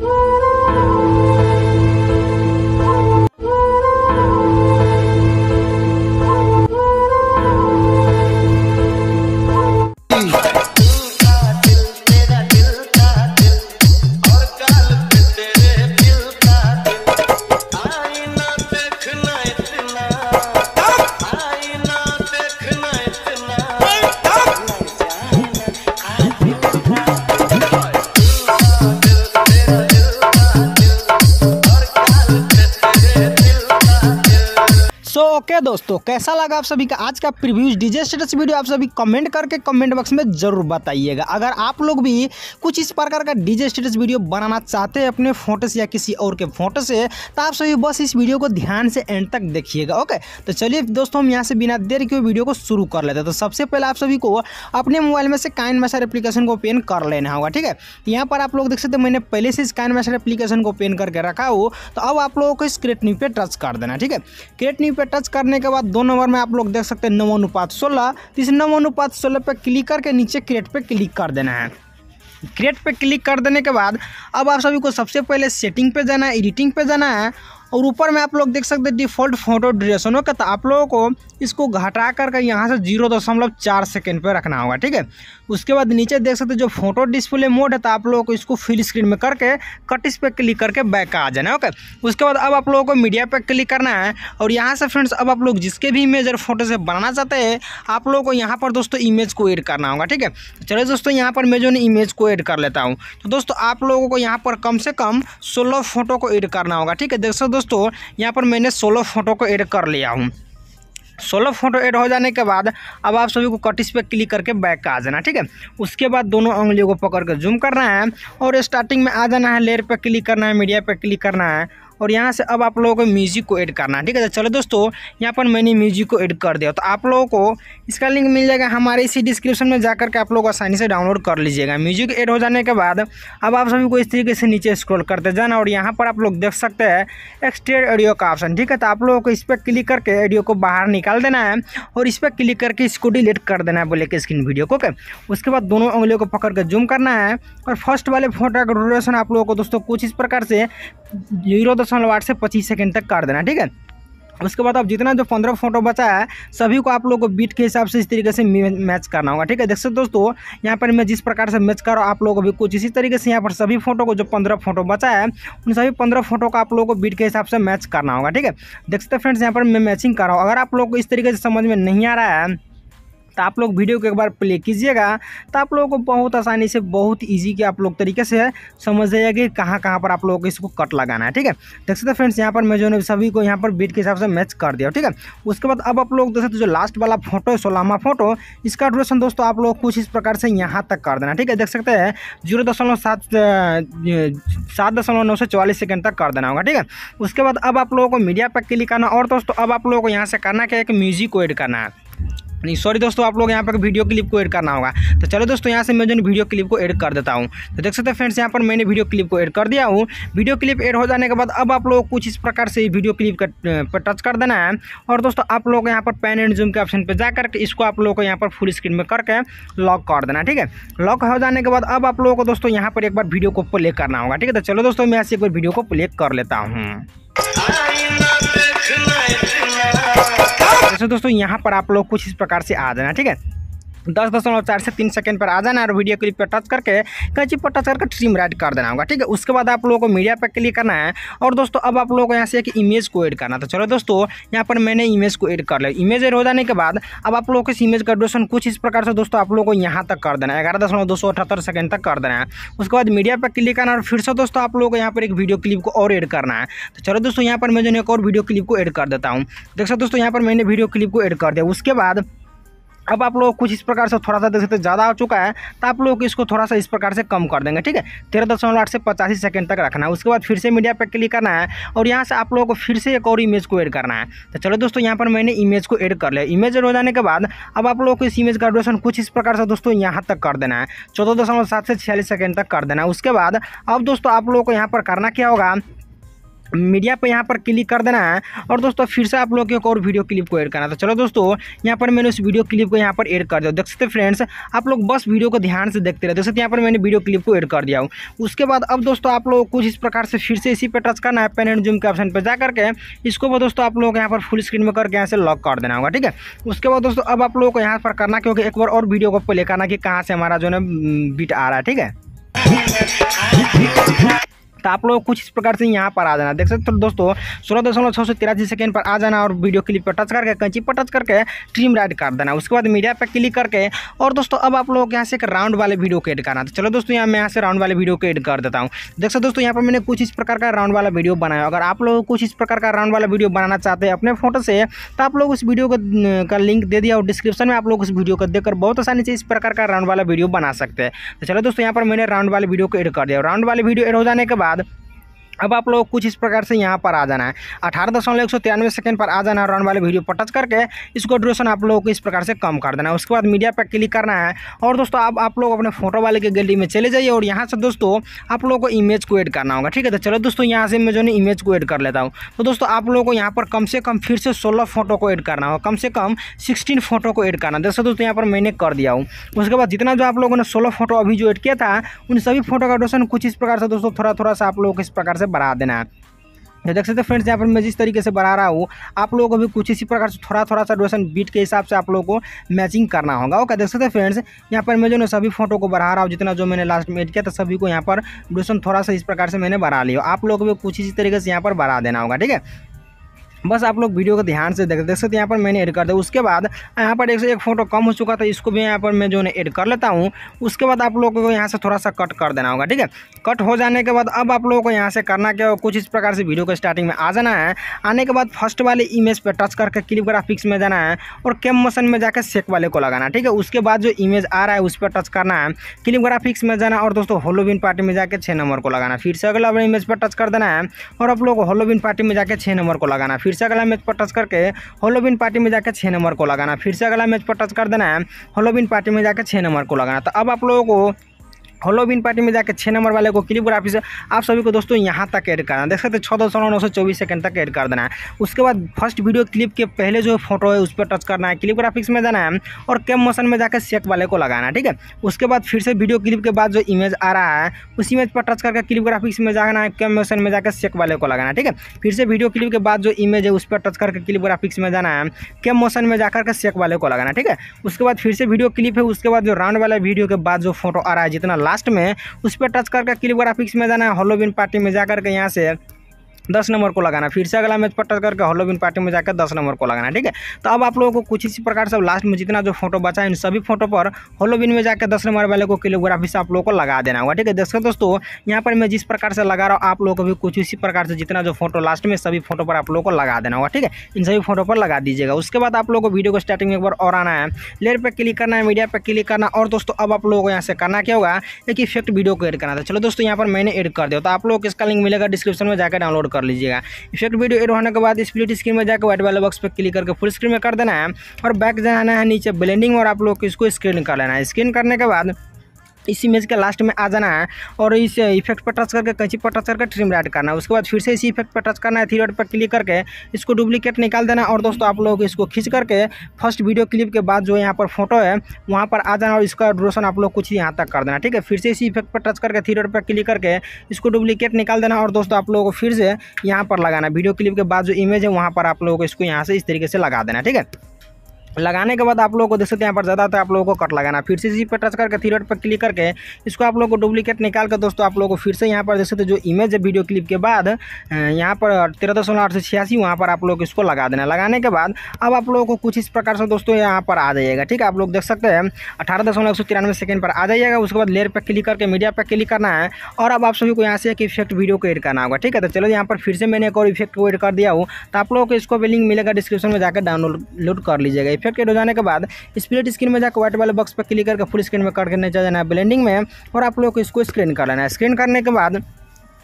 Woo! है दोस्तों कैसा लगा आप सभी का आज का प्रिव्यूज डीजे स्टेटस वीडियो आप सभी कमेंट करके कमेंट बॉक्स में जरूर बताइएगा अगर आप लोग भी कुछ इस प्रकार का डीजे स्टेटस वीडियो बनाना चाहते हैं अपने फोटो से या किसी और के फोटो से तो आप सभी बस इस वीडियो को ध्यान से एंड तक देखिएगा ओके तो चलिए दोस्तों हम यहाँ से बिना देर के वीडियो को शुरू कर लेते हैं तो सबसे पहले आप सभी को अपने मोबाइल में से काइन मैसर एप्लीकेशन को ओपन कर लेना होगा ठीक है तो यहाँ पर आप लोग देख सकते मैंने पहले से इस काइन मैसर एप्लीकेशन को ओपन करके रखा हो तो अब आप लोगों को इस क्रेट न्यू पे टच कर देना ठीक है क्रेट न्यू पे टच करने करने के बाद दो नंबर में आप लोग देख सकते हैं नव अनुपात सोलह तो इस नव अनुपात सोलह पर क्लिक करके नीचे क्रिएट पर क्लिक कर देना है क्रिएट पे क्लिक कर देने के बाद अब आप सभी को सबसे पहले सेटिंग पे जाना है एडिटिंग पे जाना है और ऊपर में आप लोग देख सकते हैं डिफॉल्ट फोटो ड्यूरेशन ओके तो आप लोगों को इसको घटा करके यहाँ से जीरो दशमलव चार सेकेंड पर रखना होगा ठीक है उसके बाद नीचे देख सकते जो फोटो डिस्प्ले मोड है तो आप लोगों को इसको फिल स्क्रीन में करके कटिस पे क्लिक करके बैक आ जाना ओके उसके बाद अब आप लोगों को मीडिया पे क्लिक करना है और यहाँ से फ्रेंड्स अब आप लोग जिसके भी इमेज और फोटो से बनाना चाहते हैं आप लोगों को यहाँ पर दोस्तों इमेज को एड करना होगा ठीक है तो चलिए दोस्तों यहाँ पर मैं जो है इमेज को एड कर लेता हूँ तो दोस्तों आप लोगों को यहाँ पर कम से कम सोलह फोटो को एड करना होगा ठीक है देख सकते दोस्तों यहाँ पर मैंने सोलह फोटो को एड कर लिया हूँ सोलह फोटो ऐड हो जाने के बाद अब आप सभी को कटिस पे क्लिक करके बैक का आ जाना ठीक है उसके बाद दोनों उंगलियों को पकड़ कर जूम करना है और स्टार्टिंग में आ जाना है लेयर पे क्लिक करना है मीडिया पे क्लिक करना है और यहाँ से अब आप लोगों को म्यूज़िक को ऐड करना है ठीक है तो चलो दोस्तों यहाँ पर मैंने म्यूज़िक को ऐड कर दिया तो आप लोगों को इसका लिंक मिल जाएगा हमारे इसी डिस्क्रिप्शन में जाकर के आप लोग आसानी से डाउनलोड कर लीजिएगा म्यूज़िक ऐड हो जाने के बाद अब आप सभी को इस तरीके से नीचे स्क्रॉल करते जाना और यहाँ पर आप लोग देख सकते हैं एक्सट्रेड ऑडियो का ऑप्शन ठीक है तो आप लोगों को इस पर क्लिक करके ऑडियो को बाहर निकाल देना है और इस पर क्लिक करके इसको डिलीट कर देना है बोले कि स्क्रीन वीडियो को उसके बाद दोनों उंगलियों को पकड़ के जूम करना है और फर्स्ट वाले फोटो का रोटेशन आप लोगों को दोस्तों कुछ इस प्रकार से जीरो पर्सनल वाट से पच्चीस सेकेंड तक काट देना ठीक है उसके बाद अब जितना जो पंद्रह फोटो बचा है सभी को आप लोगों को बीट के हिसाब से इस तरीके से मैच करना होगा ठीक है देख सकते दोस्तों यहाँ पर मैं जिस प्रकार से मैच कर रहा हूँ आप लोगों को भी कुछ इसी तरीके से यहाँ पर सभी फोटो को जो पंद्रह फोटो बचा है उन सभी पंद्रह फोटो को आप लोगों को बीट के हिसाब से मैच करना होगा ठीक है देख सकते फ्रेंड्स यहाँ पर मैं मैचिंग कर रहा हूँ अगर आप लोग को इस तरीके से समझ में नहीं आ रहा है तो आप लोग वीडियो को एक बार प्ले कीजिएगा तो आप लोगों को बहुत आसानी से बहुत ईजी के आप लोग तरीके से समझ जाइएगा कि कहाँ कहाँ पर आप लोगों को इसको कट लगाना है ठीक है देख सकते फ्रेंड्स यहाँ पर मैं जो है सभी को यहाँ पर बीट के हिसाब से मैच कर दिया ठीक है उसके बाद अब आप लोग दोस्तों जो लास्ट वाला फोटो है सोलामा फोटो इसका ड्रेशन दोस्तों आप लोग कुछ इस प्रकार से यहाँ तक कर देना ठीक है देख सकते हैं जीरो दशमलव सात सात दशमलव नौ सौ चौवालीस सेकेंड तक कर देना होगा ठीक है उसके बाद अब आप लोगों को मीडिया पर क्लिक करना और दोस्तों अब आप लोगों को यहाँ से करना क्या है कि म्यूजिक को एड करना है नहीं सॉरी दोस्तों आप लोग यहाँ पर वीडियो क्लिप को ऐड करना होगा तो चलो दोस्तों यहाँ से मैं जो वीडियो क्लिप को ऐड कर देता हूँ तो देख सकते हैं फ्रेंड्स यहाँ पर मैंने वीडियो क्लिप को ऐड कर दिया हूँ वीडियो क्लिप ऐड हो जाने के बाद अब आप लोग कुछ इस प्रकार से वीडियो क्लिप पर टच कर देना है और दोस्तों आप लोग यहाँ पर पेन एंड जूम के ऑप्शन पर जा करके इसको आप लोग को यहाँ पर फुल स्क्रीन में करके लॉक कर देना ठीक है लॉक हो जाने के बाद अब आप लोगों को दोस्तों यहाँ पर एक बार वीडियो को प्ले करना होगा ठीक है तो चलो दोस्तों मैं यहाँ से एक बार वीडियो को प्ले कर लेता हूँ दोस्तों यहाँ पर आप लोग कुछ इस प्रकार से आ जाना ठीक है दस दशमलव चार से तीन सेकंड पर आ जाना है और वीडियो क्लिप पर टच करके कैची पर टच करके ट्रिम राइट कर देना होगा ठीक है उसके बाद आप लोगों को मीडिया पर क्लिक करना है और दोस्तों अब आप लोगों को यहाँ से एक इमेज को एड करना तो चलो दोस्तों यहाँ पर मैंने इमेज को एड कर लिया इमेज एड हो जाने के बाद अब आप लोगों को इस इमेज का डोशन कुछ इस प्रकार से दोस्तों आप लोगों को यहाँ तक कर देना है ग्यारह दशमलव दो सौ अठहत्तर सेकंड तक कर देना है उसके बाद मीडिया पर क्लिक करना और फिर से दोस्तों आप लोगों को यहाँ पर एक वीडियो क्लिप को और एड करना है तो चलो दोस्तों यहाँ पर मैं जो एक और वीडियो क्लिप को एड कर देता हूँ देख सकते दोस्तों यहाँ पर मैंने वीडियो क्लिप को एड कर दिया उसके बाद अब आप लोग कुछ इस प्रकार से थोड़ा सा देख सकते तो ज़्यादा हो चुका है तो आप लोग इसको थोड़ा सा इस प्रकार से कम कर देंगे ठीक है तेरह दशमलव आठ से पचासी सेकंड तक रखना है उसके बाद फिर से मीडिया पर क्लिक करना है और यहाँ से आप लोगों को फिर से एक और इमेज को ऐड करना है तो चलो दोस्तों यहाँ पर मैंने इमेज को एड कर लिया इमेज एड हो जाने के बाद अब आप लोगों को इस इमेज का ड्यूरेशन कुछ इस प्रकार से दोस्तों यहाँ तक कर देना है चौदह दशमलव सात से छियालीस सेकेंड तक कर देना है उसके बाद अब दोस्तों आप लोगों को यहाँ पर करना क्या होगा मीडिया पर यहाँ पर क्लिक कर देना है और दोस्तों फिर से आप लोग के एक और वीडियो क्लिप को ऐड करना तो चलो दोस्तों यहाँ पर मैंने उस वीडियो क्लिप को यहाँ पर ऐड कर दिया देख सकते फ्रेंड्स आप लोग बस वीडियो को ध्यान से देखते रहे देख सकते यहाँ पर मैंने वीडियो क्लिप को ऐड कर दिया हूँ उसके बाद अब दोस्तों आप लोग कुछ इस प्रकार से फिर से इसी पर टच करना है पेन एंड जूम के ऑप्शन पर जा करके इसको भी दोस्तों आप लोगों को यहाँ पर फुल स्क्रीन में करके यहाँ से लॉक कर देना होगा ठीक है उसके बाद दोस्तों अब आप लोगों को यहाँ पर करना क्योंकि एक बार और वीडियो को प्ले करना कि कहाँ से हमारा जो है बीट आ रहा है ठीक है तो आप लोग कुछ इस प्रकार से यहाँ पर आ जाना देख सकते हो दोस्तों सोलह दशमलव छः सौ तिरासी सेकेंड पर आ जाना और वीडियो क्लिप पर टच करके कैंची पर टच करके ट्रिम राइड कर देना उसके बाद मीडिया पर क्लिक करके और दोस्तों अब आप लोग यहाँ से एक राउंड वाले वीडियो को एड करना तो चलो दोस्तों यहाँ मैं यहाँ से राउंड वाले वीडियो को एड कर देता हूँ देख सकते दोस्तों यहाँ पर मैंने कुछ इस प्रकार का राउंड वाला वीडियो बनाया अगर आप लोग कुछ इस प्रकार का राउंड वाला वीडियो बनाना चाहते हैं अपने फोटो से तो आप लोग उस वीडियो का लिंक दे दिया और डिस्क्रिप्शन में आप लोग उस वीडियो को देखकर बहुत आसानी से इस प्रकार का राउंड वाला वीडियो बना सकते हैं तो चलो दोस्तों यहाँ पर मैंने राउंड वाले वीडियो को एड कर दिया राउंड वाले वीडियो एड हो जाने के बाद parada अब आप लोग कुछ इस प्रकार से यहाँ पर आ जाना है अठारह दशमलव एक सौ तिरानवे सेकेंड पर आ जाना है रन वाले वीडियो पर टच करके इसको ड्यूरेशन आप लोगों को इस प्रकार से कम कर देना है उसके बाद मीडिया पर क्लिक करना है और दोस्तों आप आप लोग अपने फोटो वाले की गैलरी में चले जाइए और यहाँ से दोस्तों आप लोगों को इमेज को एड करना होगा ठीक है तो चलो दोस्तों यहाँ से मैं जो है इमेज को एड कर लेता हूँ तो दोस्तों आप लोगों को यहाँ पर कम से कम फिर से सोलह फोटो को एड करना होगा कम से कम सिक्सटीन फोटो को एड करना जैसे दोस्तों यहाँ पर मैंने कर दिया हूँ उसके बाद जितना जो आप लोगों ने सोलह फोटो अभी जो एड किया था उन सभी फोटो का ड्यूरेशन कुछ इस प्रकार से दोस्तों थोड़ा थोड़ा सा आप लोगों को इस प्रकार से बढ़ा देना है तो देख सकते फ्रेंड्स यहाँ पर मैं जिस तरीके से बना रहा हूँ आप लोगों को भी कुछ इसी प्रकार से थोड़ा थोड़ा सा डोशन बीट के हिसाब से आप लोगों को मैचिंग करना होगा ओके देख सकते फ्रेंड्स यहाँ पर मैं जो ना सभी फोटो को बढ़ा रहा हूँ जितना जो मैंने लास्ट में एड किया था सभी को यहाँ पर डोशन थोड़ा सा इस प्रकार से मैंने बढ़ा लिया आप लोगों को भी कुछ इसी तरीके से यहाँ पर बढ़ा देना होगा ठीक है बस आप लोग वीडियो को ध्यान से देख देख सकते यहाँ पर मैंने ऐड कर दिया उसके बाद यहाँ पर एक से एक फोटो कम हो चुका था इसको भी यहाँ पर मैं जो है ऐड कर लेता हूँ उसके बाद आप लोगों को यहाँ से थोड़ा सा कट कर देना होगा ठीक है कट हो जाने के बाद अब आप लोगों को यहाँ से करना क्या कुछ इस प्रकार से वीडियो को स्टार्टिंग में आ जाना है आने के बाद फर्स्ट वाले इमेज पर टच करके क्लिप ग्राफिक्स में जाना है और कैम मोशन में जाकर सेक वाले को लगाना ठीक है उसके बाद जो इमेज आ रहा है उस पर टच करना है क्लिप ग्राफिक्स में जाना और दोस्तों होलोविन पार्टी में जाकर छः नंबर को लगाना फिर से अगला इमेज पर टच कर देना है और आप लोग होलोविन पार्टी में जाकर छः नंबर को लगाना फिर फिर से अगला मैच पर टच करके होलोबिन पार्टी में जाकर छः नंबर को लगाना फिर से अगला मैच पर टच कर देना है होलोबिन पार्टी में जाकर छः नंबर को लगाना तो अब आप लोगों को होलो बिन पार्टी में जाकर छः नंबर वाले को क्लिपग्राफी से आप सभी को दोस्तों यहाँ तक ऐड करना देख सकते छः दशमलव नौ सौ चौबीस सेकंड तक ऐड कर देना है उसके बाद फर्स्ट वीडियो क्लिप के पहले जो फोटो है उस पर टच करना है क्लिपग्राफिक्स में जाना है और कैम मोशन में जाकर सेक वाले को लगाना है ठीक है उसके बाद फिर से वीडियो क्लिप के बाद जो इमेज आ रहा है उस इमेज पर टच करके ग्राफिक्स में जाना है कैम मोशन में जाकर सेक वाले को लगाना है ठीक है फिर से वीडियो क्लिप के बाद जो इमेज है उस पर टच करके ग्राफिक्स में जाना है कैम मोशन में जाकर के सेक वाले को लगाना है ठीक है उसके बाद फिर से वीडियो क्लिप है उसके बाद जो राउंड वाला वीडियो के बाद जो फोटो आ रहा है जितना लास्ट में उस पर टच करके क्लिप ग्राफिक्स में जाना है होलोविन पार्टी में जाकर के यहाँ से दस नंबर को लगाना फिर से अगला मैच टच करके हॉलोविन पार्टी में जाकर दस नंबर को लगाना ठीक है तो अब आप लोगों को कुछ इसी प्रकार से लास्ट में जितना जो फोटो बचा है इन सभी फोटो पर हॉलोविन में जाकर दस नंबर वाले को किलोग्राफी से आप लोगों को लगा देना होगा ठीक है देखो दोस्तों यहाँ पर मैं जिस प्रकार से लगा रहा हूँ आप लोगों को भी कुछ इसी प्रकार से जितना जो फोटो लास्ट में सभी फोटो पर आप लोगों को लगा देना होगा ठीक है इन सभी फोटो पर लगा दीजिएगा उसके बाद आप लोगों को वीडियो को स्टार्टिंग में एक बार और आना है लेयर पर क्लिक करना है मीडिया पर क्लिक करना और दोस्तों अब आप लोगों को यहाँ से करना क्या होगा एक इफेक्ट वीडियो को एड करना था तो चलो दोस्तों यहाँ पर मैंने एड कर दिया तो आप लोग इसका लिंक मिलेगा डिस्क्रिप्शन में जाकर डाउनलोड कर कर लीजिएगा इफेक्ट वीडियो एड होने के बाद स्प्लिट स्क्रीन में जाकर व्हाइट वाले बॉक्स पर क्लिक करके फुल स्क्रीन में कर देना है और बैक जाना है नीचे ब्लेंडिंग और आप लोग इसको स्क्रीन कर लेना है स्क्रीन करने के बाद इस इमेज के लास्ट में आ जाना है और इस इफेक्ट पर टच करके कैंची पर टच करके ट्रिम राइड करना है उसके बाद फिर से इसी इफेक्ट पर टच करना है थ्री पर क्लिक करके इसको डुप्लीकेट निकाल देना और दोस्तों आप लोग इसको खींच करके फर्स्ट वीडियो क्लिप के बाद जो यहाँ पर फोटो है वहाँ पर आ जाना और इसका ड्रोशन आप लोग कुछ यहाँ तक कर देना ठीक है फिर से इसी इफेक्ट पर टच करके थ्री पर क्लिक करके इसको डुप्लीकेट निकाल देना और दोस्तों आप लोगों को फिर से यहाँ पर लगाना वीडियो क्लिप के बाद जो इमेज है वहाँ पर आप लोगों को इसको यहाँ से इस तरीके से लगा देना ठीक है लगाने के बाद आप लोगों को देख सकते हैं यहाँ पर ज़्यादातर आप लोगों को कट लगाना फिर से इसी पर टच करके थ्री रेड पर क्लिक करके इसको आप लोगों को डुप्लीकेट निकाल कर दोस्तों आप लोगों को फिर से यहाँ पर देख सकते जो इमेज है वीडियो क्लिप के बाद यहाँ पर तेरह दशमलव आठ सौ छियासी वहाँ पर आप लोग इसको लगा देना लगाने के बाद अब आप लोगों को कुछ इस प्रकार से दोस्तों यहाँ पर आ जाइएगा ठीक है आप लोग देख सकते हैं अठारह दशमलव एक सौ तिरानवे सेकेंड पर आ जाइएगा उसके बाद लेयर पर क्लिक करके मीडिया पर क्लिक करना है और अब आप सभी को यहाँ से एक इफेक्ट वीडियो को एड करना होगा ठीक है तो चलो यहाँ पर फिर से मैंने एक और इफेक्ट को एड कर दिया हूँ तो आप लोगों को इसको भी लिंक मिलेगा डिस्क्रिप्शन में जाकर डाउनलोड कर लीजिएगा इफेक्ट के हो जाने के बाद स्प्लिट स्क्रीन में जाकर व्हाइट वाले बॉक्स पर क्लिक करके फुल स्क्रीन में कट कर नीचे जाना है ब्लेंडिंग में और आप लोग को इसको स्क्रीन कर लेना है स्क्रीन करने के बाद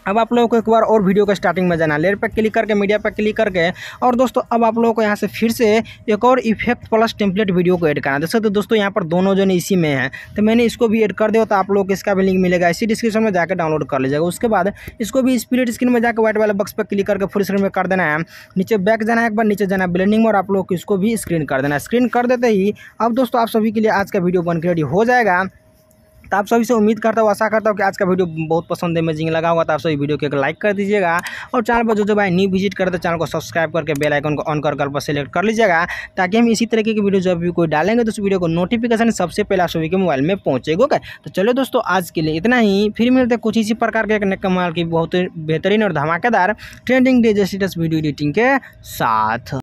अब आप लोगों को एक बार और वीडियो का स्टार्टिंग में जाना लेयर पर क्लिक करके मीडिया पर क्लिक करके और दोस्तों अब आप लोगों को यहाँ से फिर से एक और इफेक्ट प्लस टेम्पलेट वीडियो को ऐड करना देख सकते दोस्तों यहाँ पर दोनों जो है इसी में है तो मैंने इसको भी ऐड कर दिया तो आप लोग को इसका भी लिंक मिलेगा इसी डिस्क्रिप्शन में जाकर डाउनलोड कर लीजिएगा उसके बाद इसको भी स्प्लिट स्क्रीन में जाकर व्हाइट वाले बक्स पर क्लिक करके फुल स्क्रीन में कर देना है नीचे बैक जाना है एक बार नीचे जाना ब्लेंडिंग में और आप लोग इसको भी स्क्रीन कर देना है स्क्रीन कर देते ही अब दोस्तों आप सभी के लिए आज का वीडियो बन रेडी हो जाएगा तो आप सभी से उम्मीद करता हूँ आशा करता हूँ कि आज का वीडियो बहुत पसंद अमेजिंग लगा होगा तो आप सभी वीडियो को एक लाइक कर दीजिएगा और चैनल पर जो जो भाई न्यू विजिट करते चैनल को सब्सक्राइब करके बेल आइकन को ऑन कर पर सेलेक्ट कर लीजिएगा ताकि हम इसी तरीके की वीडियो जब भी कोई डालेंगे तो उस वीडियो को नोटिफिकेशन सबसे पहले आप सभी के मोबाइल में पहुंचेगा ओके तो चलो दोस्तों आज के लिए इतना ही फिर मिलते हैं कुछ इसी प्रकार के कमाल की बहुत बेहतरीन और धमाकेदार ट्रेंडिंग डेजेस्टेटस वीडियो एडिटिंग के साथ